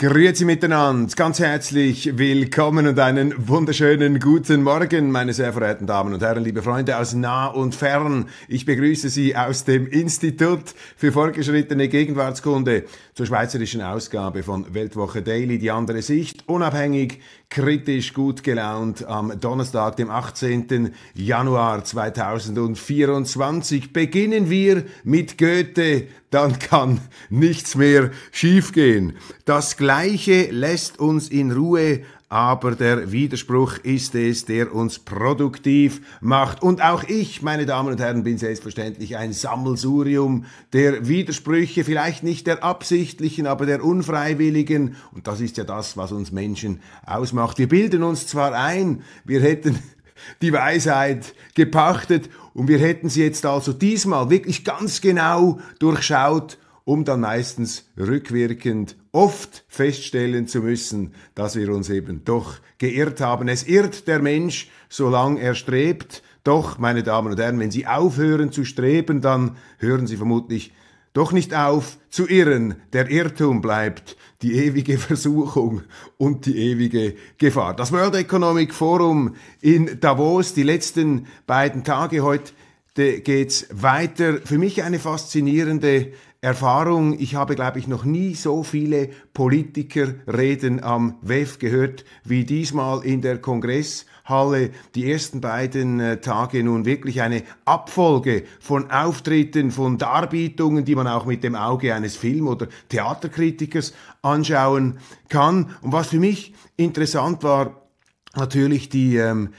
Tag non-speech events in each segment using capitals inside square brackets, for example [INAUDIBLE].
Grüezi miteinander, ganz herzlich willkommen und einen wunderschönen guten Morgen, meine sehr verehrten Damen und Herren, liebe Freunde aus nah und fern. Ich begrüße Sie aus dem Institut für fortgeschrittene Gegenwartskunde zur schweizerischen Ausgabe von Weltwoche Daily, die andere Sicht, unabhängig, kritisch, gut gelaunt am Donnerstag, dem 18. Januar 2024. Beginnen wir mit Goethe dann kann nichts mehr schiefgehen. Das Gleiche lässt uns in Ruhe, aber der Widerspruch ist es, der uns produktiv macht. Und auch ich, meine Damen und Herren, bin selbstverständlich ein Sammelsurium der Widersprüche, vielleicht nicht der absichtlichen, aber der unfreiwilligen. Und das ist ja das, was uns Menschen ausmacht. Wir bilden uns zwar ein, wir hätten die Weisheit gepachtet und wir hätten sie jetzt also diesmal wirklich ganz genau durchschaut, um dann meistens rückwirkend oft feststellen zu müssen, dass wir uns eben doch geirrt haben. Es irrt der Mensch, solange er strebt. Doch, meine Damen und Herren, wenn Sie aufhören zu streben, dann hören Sie vermutlich doch nicht auf zu irren. Der Irrtum bleibt die ewige Versuchung und die ewige Gefahr. Das World Economic Forum in Davos, die letzten beiden Tage heute geht's weiter. Für mich eine faszinierende Erfahrung. Ich habe, glaube ich, noch nie so viele Politikerreden am WEF gehört wie diesmal in der Kongresshalle. Die ersten beiden äh, Tage nun wirklich eine Abfolge von Auftritten, von Darbietungen, die man auch mit dem Auge eines Film- oder Theaterkritikers anschauen kann. Und was für mich interessant war, natürlich die ähm,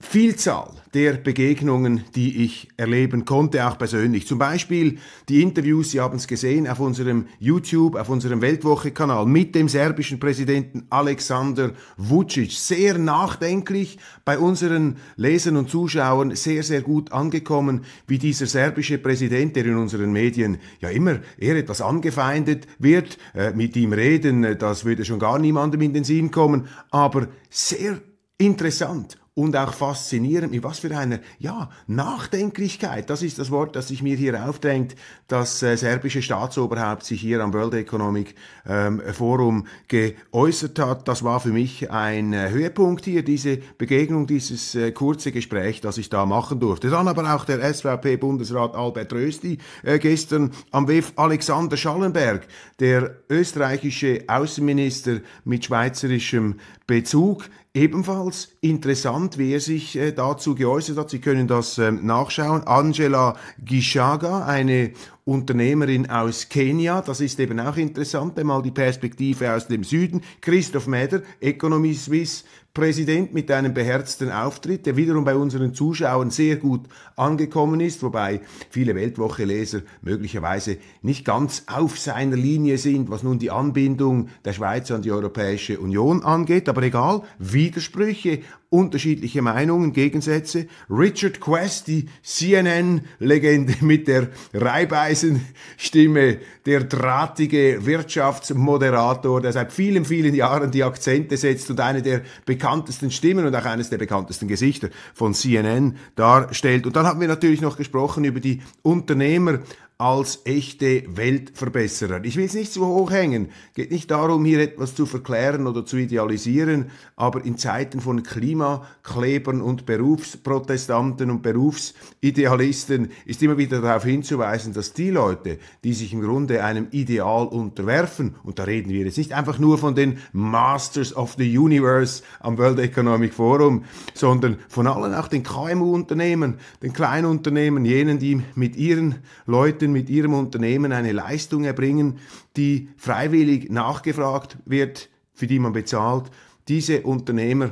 Vielzahl der Begegnungen, die ich erleben konnte, auch persönlich. Zum Beispiel die Interviews, Sie haben es gesehen, auf unserem YouTube, auf unserem Weltwoche-Kanal mit dem serbischen Präsidenten Alexander Vucic. Sehr nachdenklich bei unseren Lesern und Zuschauern, sehr, sehr gut angekommen, wie dieser serbische Präsident, der in unseren Medien ja immer eher etwas angefeindet wird, äh, mit ihm reden, äh, das würde schon gar niemandem in den Sinn kommen, aber sehr interessant und auch faszinierend, mit was für einer, ja, Nachdenklichkeit, das ist das Wort, das sich mir hier aufdrängt, das äh, serbische Staatsoberhaupt sich hier am World Economic ähm, Forum geäußert hat. Das war für mich ein äh, Höhepunkt hier, diese Begegnung, dieses äh, kurze Gespräch, das ich da machen durfte. Dann aber auch der SVP-Bundesrat Albert Rösti äh, gestern am WEF Alexander Schallenberg, der österreichische Außenminister mit schweizerischem Bezug, ebenfalls interessant gespannt, wer sich äh, dazu geäußert hat. Sie können das ähm, nachschauen. Angela Gishaga, eine Unternehmerin aus Kenia. Das ist eben auch interessant, einmal die Perspektive aus dem Süden. Christoph Meder, Economy Suisse, Präsident mit einem beherzten Auftritt, der wiederum bei unseren Zuschauern sehr gut angekommen ist, wobei viele Weltwoche-Leser möglicherweise nicht ganz auf seiner Linie sind, was nun die Anbindung der Schweiz an die Europäische Union angeht. Aber egal, Widersprüche, unterschiedliche Meinungen, Gegensätze. Richard Quest, die CNN-Legende mit der Reibeiß leisen Stimme, der drahtige Wirtschaftsmoderator, der seit vielen, vielen Jahren die Akzente setzt und eine der bekanntesten Stimmen und auch eines der bekanntesten Gesichter von CNN darstellt. Und dann haben wir natürlich noch gesprochen über die Unternehmer als echte Weltverbesserer. Ich will es nicht zu hoch hängen, geht nicht darum, hier etwas zu verklären oder zu idealisieren, aber in Zeiten von Klimaklebern und Berufsprotestanten und Berufsidealisten ist immer wieder darauf hinzuweisen, dass die Leute, die sich im Grunde einem Ideal unterwerfen, und da reden wir jetzt nicht einfach nur von den Masters of the Universe am World Economic Forum, sondern von allen auch den KMU-Unternehmen, den Kleinunternehmen, jenen, die mit ihren Leuten möchten mit ihrem Unternehmen eine Leistung erbringen, die freiwillig nachgefragt wird, für die man bezahlt. Diese Unternehmer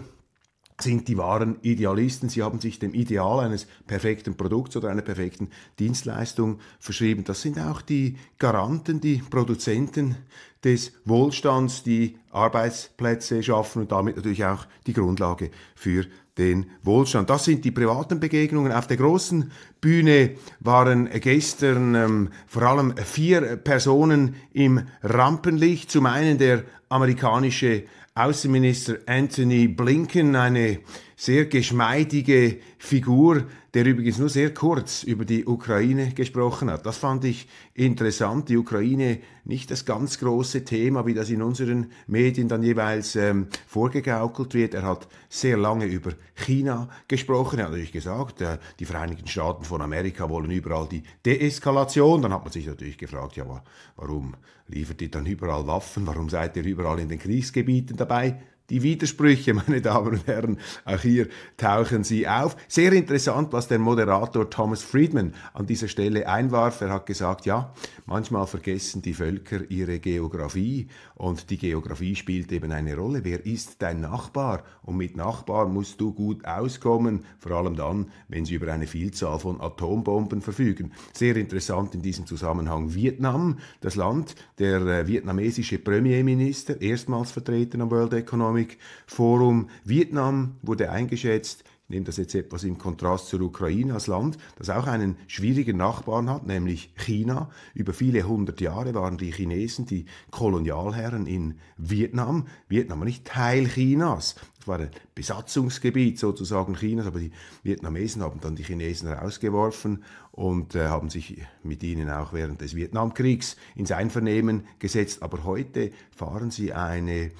sind die wahren Idealisten. Sie haben sich dem Ideal eines perfekten Produkts oder einer perfekten Dienstleistung verschrieben. Das sind auch die Garanten, die Produzenten des Wohlstands, die Arbeitsplätze schaffen und damit natürlich auch die Grundlage für den Wohlstand. Das sind die privaten Begegnungen. Auf der großen Bühne waren gestern ähm, vor allem vier Personen im Rampenlicht. Zum einen der amerikanische Außenminister Anthony Blinken, eine sehr geschmeidige Figur, der übrigens nur sehr kurz über die Ukraine gesprochen hat. Das fand ich interessant. Die Ukraine nicht das ganz große Thema, wie das in unseren Medien dann jeweils ähm, vorgegaukelt wird. Er hat sehr lange über China gesprochen. Er hat natürlich gesagt, äh, die Vereinigten Staaten von Amerika wollen überall die Deeskalation. Dann hat man sich natürlich gefragt, ja, warum liefert ihr dann überall Waffen? Warum seid ihr überall in den Kriegsgebieten dabei? Die Widersprüche, [LAUGHS] meine Damen und Herren, auch hier tauchen sie auf. Sehr interessant, was der Moderator Thomas Friedman an dieser Stelle einwarf. Er hat gesagt, ja, manchmal vergessen die Völker ihre Geografie und die Geografie spielt eben eine Rolle. Wer ist dein Nachbar? Und mit Nachbar musst du gut auskommen, vor allem dann, wenn sie über eine Vielzahl von Atombomben verfügen. Sehr interessant in diesem Zusammenhang Vietnam, das Land, der äh, vietnamesische Premierminister, erstmals vertreten am World Economic Forum. Vietnam wurde eingeschätzt nehme das jetzt etwas im Kontrast zur Ukraine als Land, das auch einen schwierigen Nachbarn hat, nämlich China. Über viele hundert Jahre waren die Chinesen die Kolonialherren in Vietnam. Vietnam war nicht Teil Chinas. Es war ein Besatzungsgebiet sozusagen Chinas, aber die Vietnamesen haben dann die Chinesen rausgeworfen und äh, haben sich mit ihnen auch während des Vietnamkriegs ins Einvernehmen gesetzt. Aber heute fahren sie eine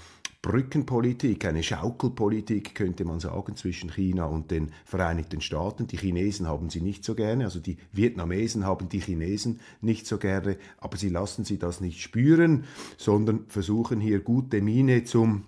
Brückenpolitik, eine Schaukelpolitik könnte man sagen zwischen China und den Vereinigten Staaten. Die Chinesen haben sie nicht so gerne, also die Vietnamesen haben die Chinesen nicht so gerne, aber sie lassen sie das nicht spüren, sondern versuchen hier gute Miene zum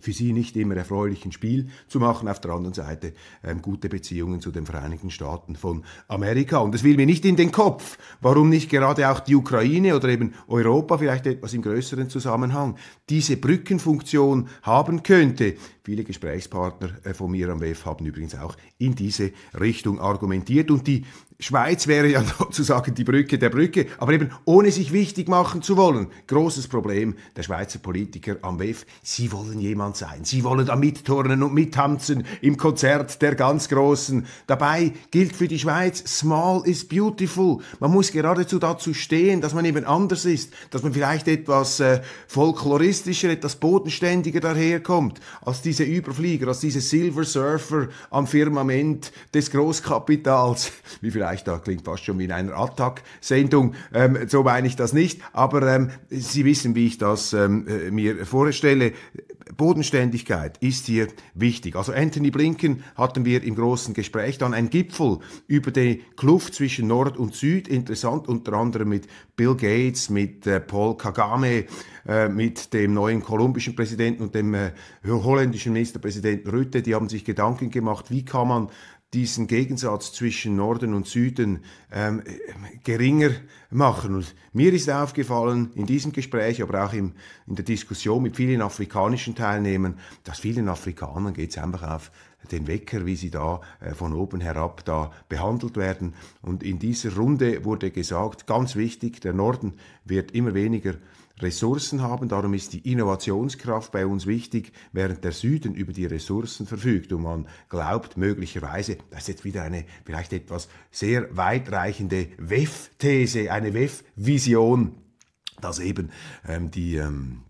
für sie nicht immer erfreulichen Spiel zu machen, auf der anderen Seite ähm, gute Beziehungen zu den Vereinigten Staaten von Amerika. Und es will mir nicht in den Kopf, warum nicht gerade auch die Ukraine oder eben Europa vielleicht etwas im größeren Zusammenhang diese Brückenfunktion haben könnte. Viele Gesprächspartner äh, von mir am WEF haben übrigens auch in diese Richtung argumentiert. Und die Schweiz wäre ja [LAUGHS] sozusagen die Brücke der Brücke, aber eben ohne sich wichtig machen zu wollen. Großes Problem der Schweizer Politiker am WEF. Sie wollen jemand sein. Sie wollen da mitturnen und mittanzen im Konzert der ganz Großen. Dabei gilt für die Schweiz, small is beautiful. Man muss geradezu dazu stehen, dass man eben anders ist, dass man vielleicht etwas äh, folkloristischer, etwas bodenständiger daherkommt, als diese Überflieger, als diese Silver Surfer am Firmament des Großkapitals. [LAUGHS] Wie vielleicht Bereich, da klingt fast schon wie in einer Attack-Sendung, ähm, so meine ich das nicht, aber ähm, Sie wissen, wie ich das ähm, äh, mir vorstelle. Bodenständigkeit ist hier wichtig. Also Anthony Blinken hatten wir im großen Gespräch, dann ein Gipfel über die Kluft zwischen Nord und Süd, interessant unter anderem mit Bill Gates, mit äh, Paul Kagame, äh, mit dem neuen kolumbischen Präsidenten und dem äh, holländischen Ministerpräsidenten Rütte, die haben sich Gedanken gemacht, wie kann man diesen Gegensatz zwischen Norden und Süden ähm, geringer machen. Und mir ist aufgefallen in diesem Gespräch, aber auch im, in der Diskussion mit vielen afrikanischen Teilnehmern, dass vielen Afrikanern geht es einfach auf den Wecker, wie sie da äh, von oben herab da behandelt werden. Und in dieser Runde wurde gesagt, ganz wichtig, der Norden wird immer weniger Ressourcen haben. Darum ist die Innovationskraft bei uns wichtig, während der Süden über die Ressourcen verfügt und man glaubt möglicherweise, das ist jetzt wieder eine vielleicht etwas sehr weitreichende WEF-These, eine WEF-Vision, dass eben ähm, die ähm,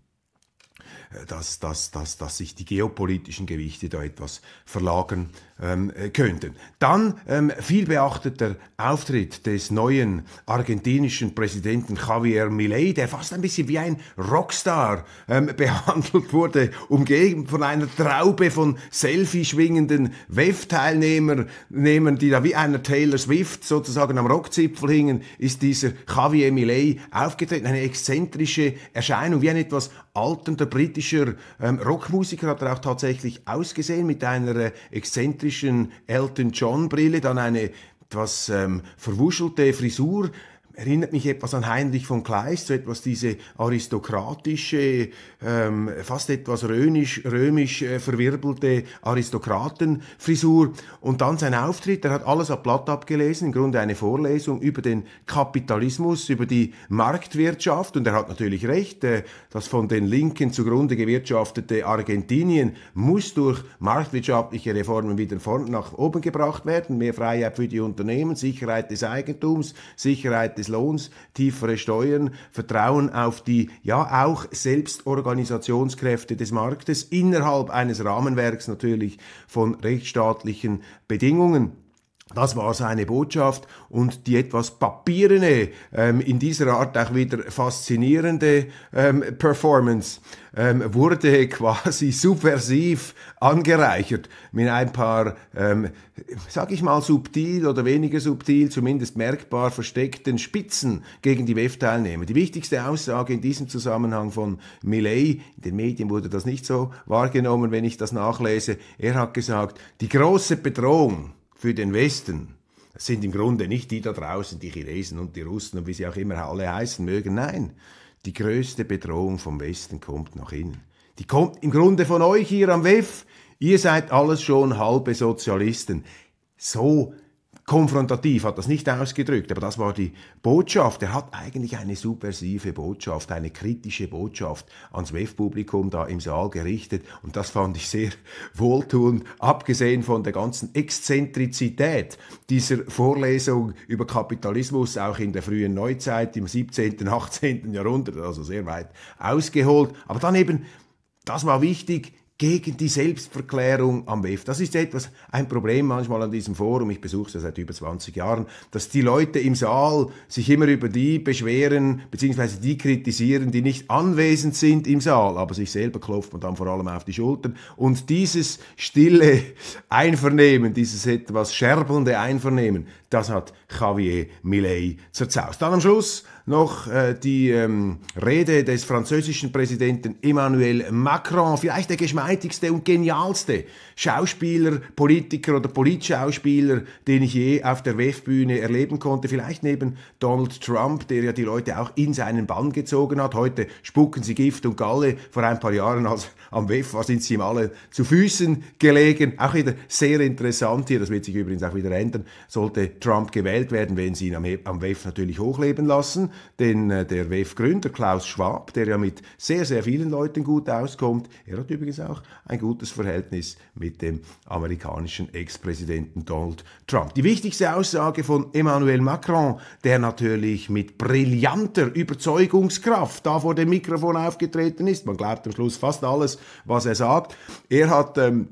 äh, dass, dass, dass, dass sich die geopolitischen Gewichte da etwas verlagern ähm, äh, könnten. Dann ähm, viel beachteter Auftritt des neuen argentinischen Präsidenten Javier Milei, der fast ein bisschen wie ein Rockstar ähm, [LAUGHS] behandelt wurde, umgeben von einer Traube von Selfie schwingenden WEF-Teilnehmern, die da wie einer Taylor Swift sozusagen am Rockzipfel hingen, ist dieser Javier Milei aufgetreten, eine exzentrische Erscheinung, wie ein etwas alternder Brit britischer ähm, Rockmusiker, hat er auch tatsächlich ausgesehen, mit einer äh, exzentrischen Elton John-Brille, dann eine etwas ähm, verwuschelte Frisur, erinnert mich etwas an Heinrich von Kleist, so etwas diese aristokratische, ähm, fast etwas römisch, römisch äh, verwirbelte Aristokratenfrisur. Und dann sein Auftritt, er hat alles ab Blatt abgelesen, im Grunde eine Vorlesung über den Kapitalismus, über die Marktwirtschaft. Und er hat natürlich recht, äh, das von den Linken zugrunde gewirtschaftete Argentinien muss durch marktwirtschaftliche Reformen wieder nach oben gebracht werden. Mehr Freiheit für die Unternehmen, Sicherheit des Eigentums, Sicherheit des des Lohns, tiefere Steuern, Vertrauen auf die ja auch Selbstorganisationskräfte des Marktes innerhalb eines Rahmenwerks natürlich von rechtsstaatlichen Bedingungen. Das war seine also Botschaft und die etwas papierene, ähm, in dieser Art auch wieder faszinierende ähm, Performance ähm, wurde [LAUGHS] quasi subversiv angereichert mit ein paar, ähm, sag ich mal, subtil oder weniger subtil, zumindest merkbar versteckten Spitzen gegen die WEF-Teilnehmer. Die wichtigste Aussage in diesem Zusammenhang von Millet, in den Medien wurde das nicht so wahrgenommen, wenn ich das nachlese, er hat gesagt, die große Bedrohung für den Westen. Das sind im Grunde nicht die da draußen, die Chinesen und die Russen und wie sie auch immer alle heißen mögen. Nein, die größte Bedrohung vom Westen kommt nach innen. Die kommt im Grunde von euch hier am WEF. Ihr seid alles schon halbe Sozialisten. So konfrontativ hat das nicht ausgedrückt, aber das war die Botschaft. Er hat eigentlich eine subversive Botschaft, eine kritische Botschaft ans WEF-Publikum da im Saal gerichtet und das fand ich sehr wohltuend, abgesehen von der ganzen Exzentrizität dieser Vorlesung über Kapitalismus auch in der frühen Neuzeit im 17., und 18. Jahrhundert, also sehr weit ausgeholt. Aber dann eben, das war wichtig, gegen die Selbstverklärung am WEF. Das ist etwas, ein Problem manchmal an diesem Forum, ich besuche es ja seit über 20 Jahren, dass die Leute im Saal sich immer über die beschweren, beziehungsweise die kritisieren, die nicht anwesend sind im Saal, aber sich selber klopft man dann vor allem auf die Schultern. Und dieses stille Einvernehmen, dieses etwas scherbelnde Einvernehmen, das hat Javier Millet zerzaust. Dann am Schluss noch äh, die ähm, Rede des französischen Präsidenten Emmanuel Macron, vielleicht der Geschmack vielseitigste und genialste Schauspieler, Politiker oder Politschauspieler, den ich je auf der WEF-Bühne erleben konnte. Vielleicht neben Donald Trump, der ja die Leute auch in seinen Bann gezogen hat. Heute spucken sie Gift und Galle. Vor ein paar Jahren als am WEF war, sind sie ihm alle zu Füßen gelegen. Auch wieder sehr interessant hier. Das wird sich übrigens auch wieder ändern. Sollte Trump gewählt werden, wenn sie ihn am, am WEF natürlich hochleben lassen. Denn äh, der WEF-Gründer Klaus Schwab, der ja mit sehr, sehr vielen Leuten gut auskommt, er hat übrigens auch auch ein gutes Verhältnis mit dem amerikanischen Ex-Präsidenten Donald Trump. Die wichtigste Aussage von Emmanuel Macron, der natürlich mit brillanter Überzeugungskraft da vor dem Mikrofon aufgetreten ist, man glaubt am Schluss fast alles, was er sagt, er hat ähm,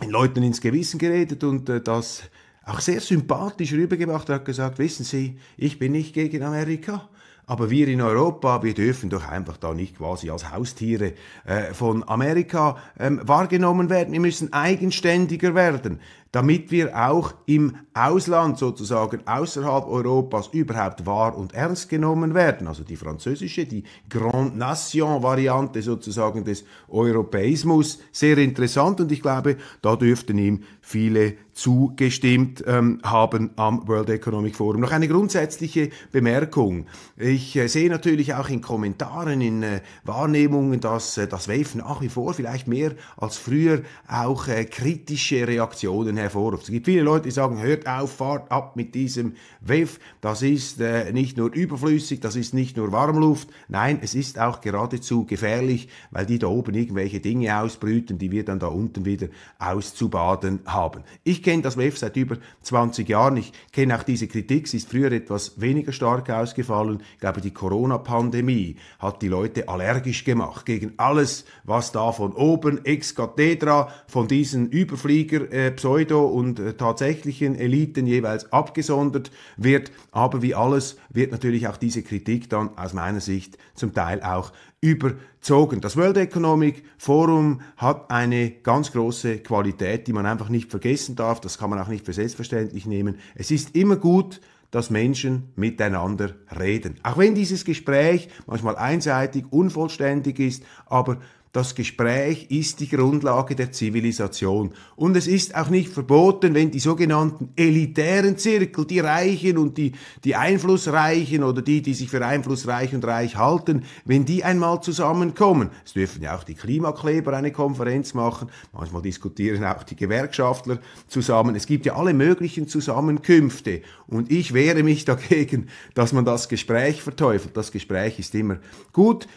den Leuten ins Gewissen geredet und äh, das auch sehr sympathisch rübergebracht, er hat gesagt, wissen Sie, ich bin nicht gegen Amerika. Aber wir in Europa, wir dürfen doch einfach da nicht quasi als Haustiere äh, von Amerika ähm, wahrgenommen werden. Wir müssen eigenständiger werden damit wir auch im Ausland sozusagen außerhalb Europas überhaupt wahr und ernst genommen werden. Also die französische, die Grand Nation-Variante sozusagen des Europäismus. Sehr interessant und ich glaube, da dürften ihm viele zugestimmt ähm, haben am World Economic Forum. Noch eine grundsätzliche Bemerkung. Ich äh, sehe natürlich auch in Kommentaren, in äh, Wahrnehmungen, dass äh, das WEF nach wie vor vielleicht mehr als früher auch äh, kritische Reaktionen Vorwurf. Es gibt viele Leute, die sagen, hört auf, fahrt ab mit diesem WEF. Das ist äh, nicht nur überflüssig, das ist nicht nur Warmluft. Nein, es ist auch geradezu gefährlich, weil die da oben irgendwelche Dinge ausbrüten, die wir dann da unten wieder auszubaden haben. Ich kenne das WEF seit über 20 Jahren. Ich kenne auch diese Kritik. Sie ist früher etwas weniger stark ausgefallen. Ich glaube, die Corona-Pandemie hat die Leute allergisch gemacht gegen alles, was da von oben, ex cathedra, von diesen Überflieger, äh, Pseudo- und äh, tatsächlichen Eliten jeweils abgesondert wird. Aber wie alles wird natürlich auch diese Kritik dann aus meiner Sicht zum Teil auch überzogen. Das World Economic Forum hat eine ganz große Qualität, die man einfach nicht vergessen darf. Das kann man auch nicht für selbstverständlich nehmen. Es ist immer gut, dass Menschen miteinander reden. Auch wenn dieses Gespräch manchmal einseitig, unvollständig ist, aber das Gespräch ist die Grundlage der Zivilisation. Und es ist auch nicht verboten, wenn die sogenannten elitären Zirkel, die Reichen und die, die Einflussreichen oder die, die sich für einflussreich und reich halten, wenn die einmal zusammenkommen. Es dürfen ja auch die Klimakleber eine Konferenz machen. Manchmal diskutieren auch die Gewerkschaftler zusammen. Es gibt ja alle möglichen Zusammenkünfte. Und ich wehre mich dagegen, dass man das Gespräch verteufelt. Das Gespräch ist immer gut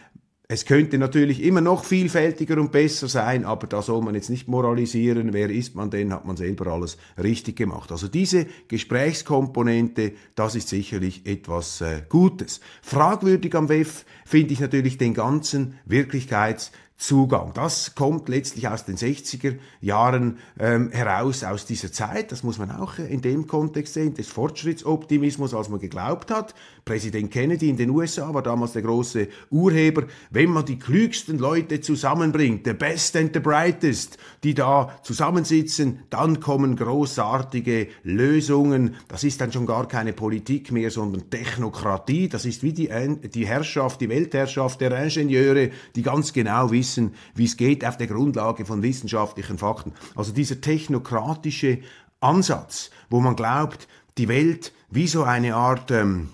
es könnte natürlich immer noch vielfältiger und besser sein, aber da soll man jetzt nicht moralisieren, wer ist man denn, hat man selber alles richtig gemacht. Also diese Gesprächskomponente, das ist sicherlich etwas äh, Gutes. Fragwürdig am WEF finde ich natürlich den ganzen Wirklichkeits- Zugang. Das kommt letztlich aus den 60er Jahren ähm, heraus, aus dieser Zeit. Das muss man auch äh, in dem Kontext sehen, des Fortschrittsoptimismus, als man geglaubt hat. Präsident Kennedy in den USA war damals der große Urheber. Wenn man die klügsten Leute zusammenbringt, the best and the brightest, die da zusammensitzen, dann kommen großartige Lösungen. Das ist dann schon gar keine Politik mehr, sondern Technokratie. Das ist wie die, die Herrschaft, die Weltherrschaft der Ingenieure, die ganz genau wissen, wissen, wie es geht, auf der Grundlage von wissenschaftlichen Fakten. Also dieser technokratische Ansatz, wo man glaubt, die Welt wie so eine Art ähm,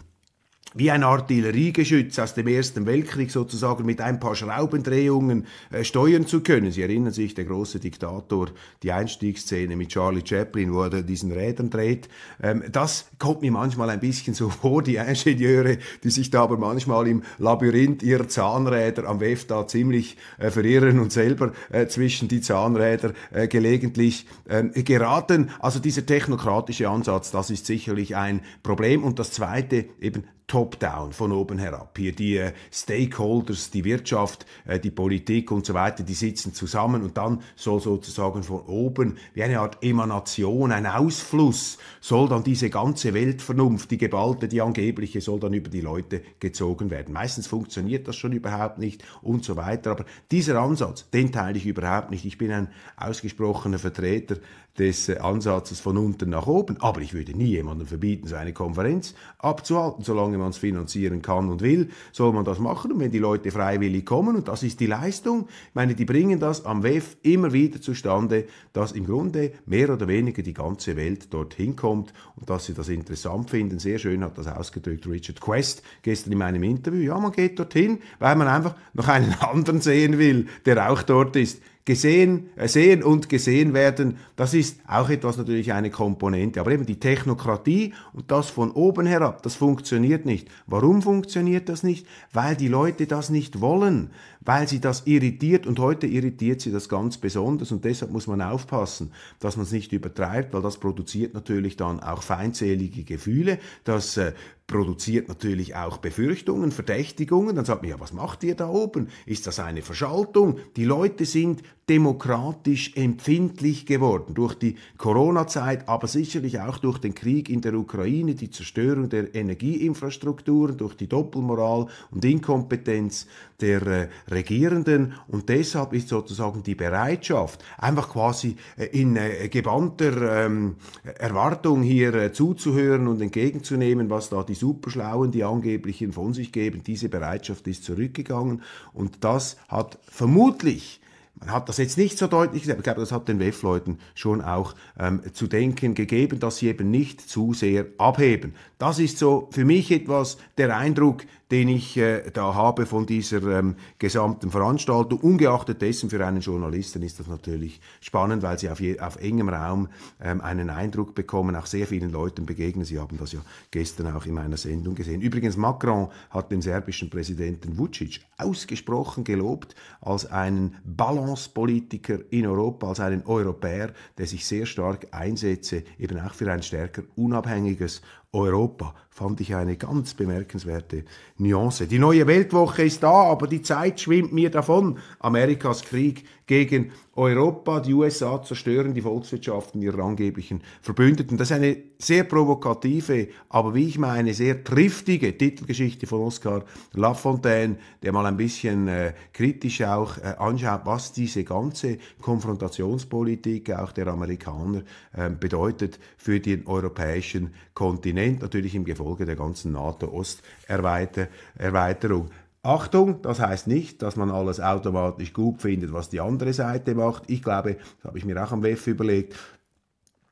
wie ein Artilleriegeschütz aus dem Ersten Weltkrieg sozusagen mit ein paar Schraubendrehungen äh, steuern zu können. Sie erinnern sich, der große Diktator, die Einstiegsszene mit Charlie Chaplin, wo er diesen Rädern dreht. Ähm, das kommt mir manchmal ein bisschen so [LAUGHS] vor, die Ingenieure, die sich da aber manchmal im Labyrinth ihrer Zahnräder am WEF da ziemlich äh, verirren und selber äh, zwischen die Zahnräder äh, gelegentlich ähm, geraten. Also dieser technokratische Ansatz, das ist sicherlich ein Problem. Und das Zweite, eben top-down, von oben herab. Hier die äh, Stakeholders, die Wirtschaft, äh, die Politik und so weiter, die sitzen zusammen und dann soll sozusagen von oben wie eine Art Emanation, ein Ausfluss, soll dann diese ganze Weltvernunft, die geballte, die angebliche, soll dann über die Leute gezogen werden. Meistens funktioniert das schon überhaupt nicht und so weiter. Aber dieser Ansatz, den teile ich überhaupt nicht. Ich bin ein ausgesprochener Vertreter des äh, Ansatzes von unten nach oben. Aber ich würde nie jemandem verbieten, seine Konferenz abzuhalten. Solange man es finanzieren kann und will, soll man das machen. Und wenn die Leute freiwillig kommen, und das ist die Leistung, ich meine, die bringen das am WEF immer wieder zustande, dass im Grunde mehr oder weniger die ganze Welt dorthin kommt und dass sie das interessant finden. Sehr schön hat das ausgedrückt Richard Quest gestern in meinem Interview. Ja, man geht dorthin, weil man einfach noch einen [LAUGHS] anderen sehen will, der auch dort ist gesehen, äh, sehen und gesehen werden, das ist auch etwas natürlich eine Komponente. Aber eben die Technokratie und das von oben herab, das funktioniert nicht. Warum funktioniert das nicht? Weil die Leute das nicht wollen weil sie das irritiert und heute irritiert sie das ganz besonders und deshalb muss man aufpassen, dass man es nicht übertreibt, weil das produziert natürlich dann auch feindselige Gefühle, das äh, produziert natürlich auch Befürchtungen, Verdächtigungen. Dann sagt man, ja, was macht ihr da oben? Ist das eine Verschaltung? Die Leute sind demokratisch empfindlich geworden durch die Corona-Zeit, aber sicherlich auch durch den Krieg in der Ukraine, die Zerstörung der Energieinfrastrukturen, durch die Doppelmoral und Inkompetenz der äh, Regierenden und deshalb ist sozusagen die Bereitschaft, einfach quasi äh, in äh, gebannter ähm, Erwartung hier äh, zuzuhören und entgegenzunehmen, was da die Superschlauen, die angeblichen von sich geben, diese Bereitschaft ist zurückgegangen und das hat vermutlich man hat das jetzt nicht so deutlich gesagt, aber ich glaube, das hat den WEF-Leuten schon auch ähm, zu denken gegeben, dass sie eben nicht zu sehr abheben. Das ist so für mich etwas der Eindruck, den ich äh, da habe von dieser ähm, gesamten Veranstaltung. Ungeachtet dessen, für einen Journalisten ist das natürlich spannend, weil sie auf, je, auf engem Raum ähm, einen Eindruck bekommen, auch sehr vielen Leuten begegnen. Sie haben das ja gestern auch in meiner Sendung gesehen. Übrigens, Macron hat den serbischen Präsidenten Vucic ausgesprochen gelobt als einen Balancepolitiker in Europa, als einen Europäer, der sich sehr stark einsetze, eben auch für ein stärker unabhängiges Europa, fand ich eine ganz bemerkenswerte Nuance. Die neue Weltwoche ist da, aber die Zeit schwimmt mir davon. Amerikas Krieg gegen Europa. Die USA zerstören die Volkswirtschaften ihrer angeblichen Verbündeten. Das ist eine sehr provokative, aber wie ich meine, sehr triftige Titelgeschichte von Oscar Lafontaine, der mal ein bisschen äh, kritisch auch äh, anschaut, was diese ganze Konfrontationspolitik auch der Amerikaner äh, bedeutet für den europäischen Kontinent, natürlich im Gefolge der ganzen NATO-Osterweiterung. Achtung, das heißt nicht, dass man alles automatisch gut findet, was die andere Seite macht. Ich glaube, das habe ich mir auch am WEF überlegt,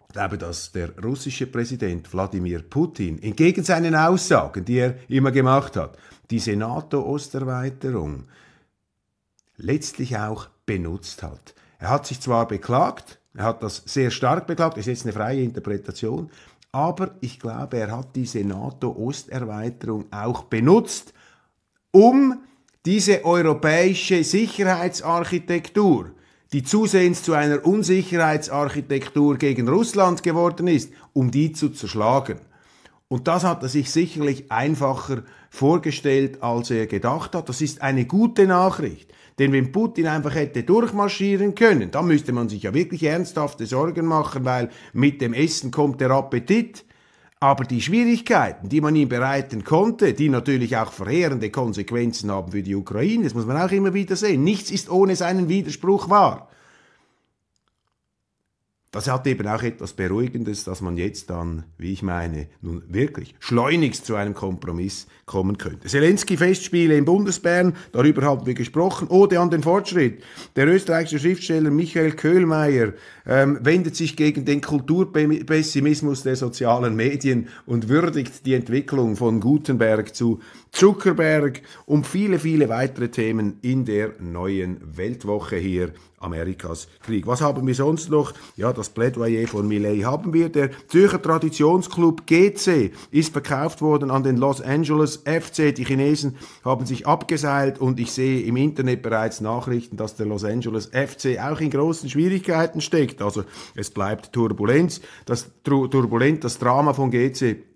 ich glaube, dass der russische Präsident Wladimir Putin entgegen seinen Aussagen, die er immer gemacht hat, diese NATO-Osterweiterung letztlich auch benutzt hat. Er hat sich zwar beklagt, er hat das sehr stark beklagt, das ist jetzt eine freie Interpretation, aber ich glaube, er hat diese NATO-Osterweiterung auch benutzt, um diese europäische Sicherheitsarchitektur, die zusehends zu einer Unsicherheitsarchitektur gegen Russland geworden ist, um die zu zerschlagen. Und das hat er sich sicherlich einfacher vorgestellt, als er gedacht hat. Das ist eine gute Nachricht. Denn wenn Putin einfach hätte durchmarschieren können, dann müsste man sich ja wirklich ernsthafte Sorgen machen, weil mit dem Essen kommt der Appetit. Aber die Schwierigkeiten, die man ihm bereiten konnte, die natürlich auch verheerende Konsequenzen haben für die Ukraine, das muss man auch immer wieder sehen. Nichts ist ohne seinen Widerspruch wahr das hat eben auch etwas Beruhigendes, dass man jetzt dann, wie ich meine, nun wirklich schleunigst zu einem Kompromiss kommen könnte. Zelensky-Festspiele in Bundesbern, darüber haben wir gesprochen. Ode an den Fortschritt. Der österreichische Schriftsteller Michael Köhlmeier ähm, wendet sich gegen den Kulturpessimismus der sozialen Medien und würdigt die Entwicklung von Gutenberg zu Zuckerberg und viele, viele weitere Themen in der neuen Weltwoche hier Amerikas Krieg. Was haben wir sonst noch? Ja, das Plädoyer von Millet haben wir. Der Zürcher Traditionsclub GC ist verkauft worden an den Los Angeles FC. Die Chinesen haben sich abgeseilt und ich sehe im Internet bereits Nachrichten, dass der Los Angeles FC auch in großen Schwierigkeiten steckt. Also es bleibt Turbulenz. Das Tur Turbulent, das Drama von GC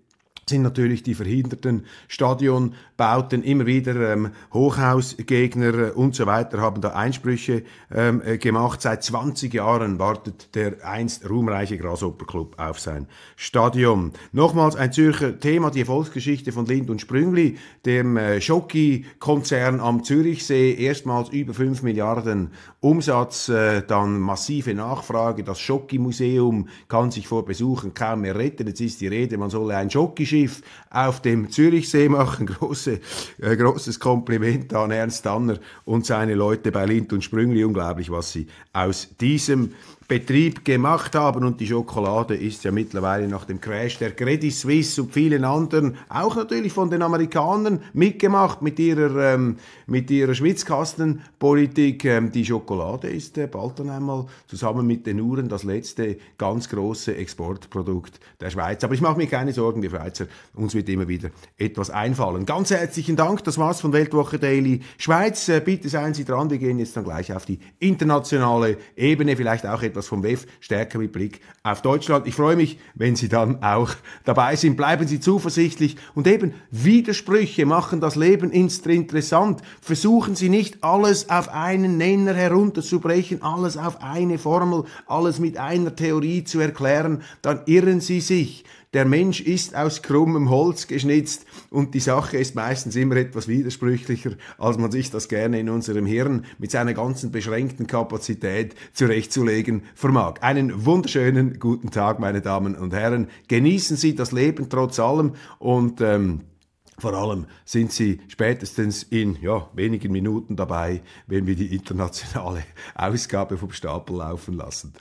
sind natürlich die verhinderten Stadionbauten immer wieder ähm, Hochhausgegner äh, und so weiter haben da Einsprüche ähm, äh, gemacht. Seit 20 Jahren wartet der einst ruhmreiche Grasoper-Club auf sein Stadion. Nochmals ein Zürcher Thema, die Erfolgsgeschichte von Lind und Sprüngli, dem äh, Schocki-Konzern am Zürichsee, erstmals über 5 Milliarden Umsatz, äh, dann massive Nachfrage. Das Schocki-Museum kann sich vor Besuchen kaum mehr retten. Jetzt ist die Rede, man solle ein Schocki-Schiff auf dem Zürichsee machen. [LAUGHS] Große, äh, großes Kompliment an Ernst Danner und seine Leute bei Lind und Sprüngli. Unglaublich, was sie aus diesem Betrieb gemacht haben. Und die Schokolade ist ja mittlerweile nach dem Crash der Credit Suisse und vielen anderen, auch natürlich von den Amerikanern, mitgemacht mit ihrer, ähm, mit ihrer Schwitzkastenpolitik. Ähm, die Schokolade Schokolade ist bald dann einmal zusammen mit den Uhren das letzte ganz große Exportprodukt der Schweiz. Aber ich mache mir keine Sorgen, wir Schweizer, uns wird immer wieder etwas einfallen. Ganz herzlichen Dank, das war's von Weltwoche Daily Schweiz. Äh, bitte seien Sie dran, wir gehen jetzt dann gleich auf die internationale Ebene, vielleicht auch etwas vom WEF, stärker mit Blick auf Deutschland. Ich freue mich, wenn Sie dann auch dabei sind. Bleiben Sie zuversichtlich und eben Widersprüche machen das Leben interessant. Versuchen Sie nicht alles auf einen Nenner herunter runterzubrechen, alles auf eine Formel, alles mit einer Theorie zu erklären, dann irren sie sich. Der Mensch ist aus krummem Holz geschnitzt und die Sache ist meistens immer etwas widersprüchlicher, als man sich das gerne in unserem Hirn mit seiner ganzen beschränkten Kapazität zurechtzulegen vermag. Einen wunderschönen guten Tag, meine Damen und Herren. Genießen Sie das Leben trotz allem und ähm, vor allem sind sie spätestens in ja, wenigen Minuten dabei, wenn wir die internationale [LAUGHS] Ausgabe vom Stapel laufen lassen.